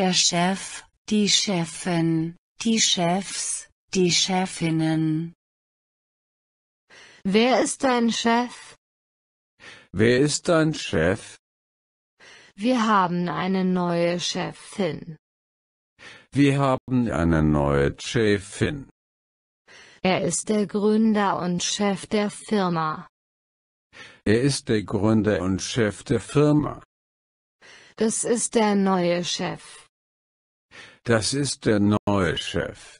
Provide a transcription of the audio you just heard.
der Chef, die Chefin, die Chefs, die Chefinnen. Wer ist dein Chef? Wer ist dein Chef? Wir haben eine neue Chefin. Wir haben eine neue Chefin. Er ist der Gründer und Chef der Firma. Er ist der Gründer und Chef der Firma. Das ist der neue Chef. Das ist der neue Chef.